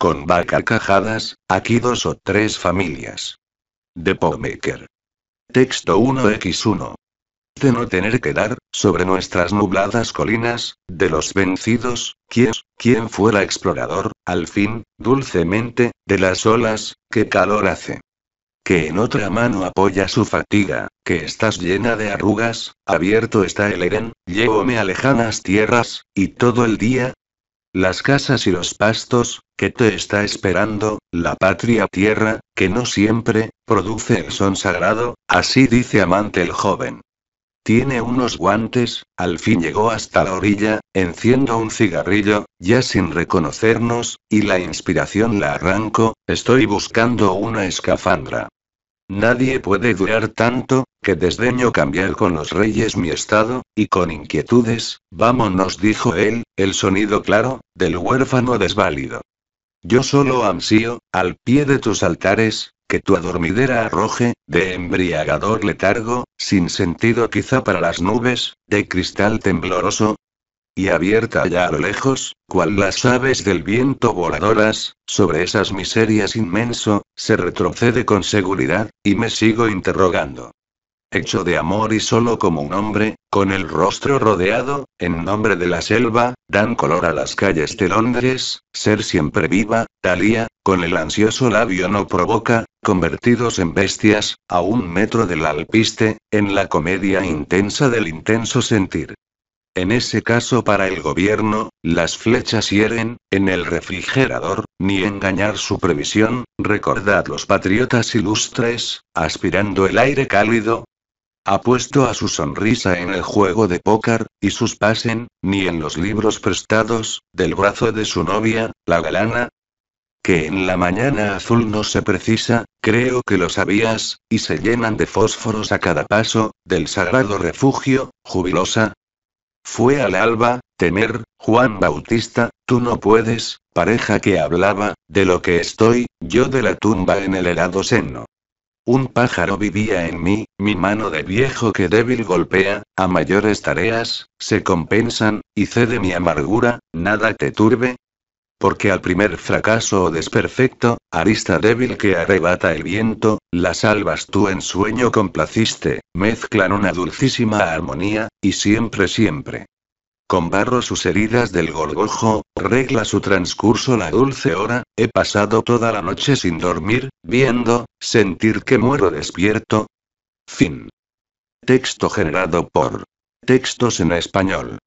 Con vaca cajadas, aquí dos o tres familias. De Poemaker. Texto 1x1. De no tener que dar, sobre nuestras nubladas colinas, de los vencidos, ¿quién, quién fuera explorador, al fin, dulcemente, de las olas, qué calor hace? Que en otra mano apoya su fatiga, que estás llena de arrugas, abierto está el eren, llévome a lejanas tierras, y todo el día, las casas y los pastos, que te está esperando, la patria tierra, que no siempre, produce el son sagrado, así dice amante el joven. Tiene unos guantes, al fin llegó hasta la orilla, enciendo un cigarrillo, ya sin reconocernos, y la inspiración la arranco, estoy buscando una escafandra. Nadie puede durar tanto, que desdeño cambiar con los reyes mi estado, y con inquietudes, vámonos, dijo él, el sonido claro, del huérfano desválido. Yo solo ansío, al pie de tus altares, que tu adormidera arroje, de embriagador letargo, sin sentido quizá para las nubes, de cristal tembloroso, y abierta ya a lo lejos, cual las aves del viento voladoras, sobre esas miserias inmenso, se retrocede con seguridad, y me sigo interrogando hecho de amor y solo como un hombre, con el rostro rodeado, en nombre de la selva, dan color a las calles de Londres, ser siempre viva, Talía, con el ansioso labio no provoca, convertidos en bestias, a un metro del alpiste, en la comedia intensa del intenso sentir. En ese caso para el gobierno, las flechas hieren, en el refrigerador, ni engañar su previsión, recordad los patriotas ilustres, aspirando el aire cálido, ha puesto a su sonrisa en el juego de póker, y sus pasen, ni en los libros prestados, del brazo de su novia, la galana. Que en la mañana azul no se precisa, creo que lo sabías, y se llenan de fósforos a cada paso, del sagrado refugio, jubilosa. Fue al alba, temer, Juan Bautista, tú no puedes, pareja que hablaba, de lo que estoy, yo de la tumba en el helado seno. Un pájaro vivía en mí, mi mano de viejo que débil golpea, a mayores tareas, se compensan, y cede mi amargura, nada te turbe. Porque al primer fracaso o desperfecto, arista débil que arrebata el viento, las salvas tú en sueño complaciste, mezclan una dulcísima armonía, y siempre siempre con barro sus heridas del gorgojo, regla su transcurso la dulce hora, he pasado toda la noche sin dormir, viendo, sentir que muero despierto. Fin. Texto generado por Textos en Español.